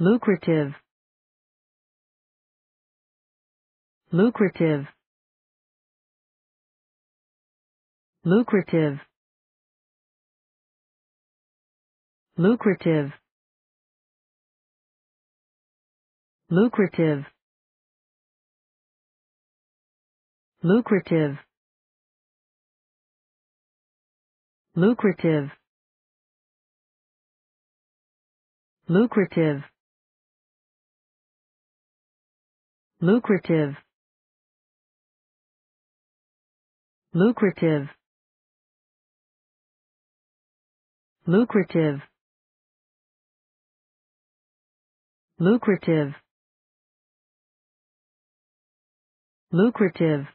lucrative lucrative lucrative lucrative lucrative lucrative lucrative lucrative lucrative lucrative lucrative lucrative lucrative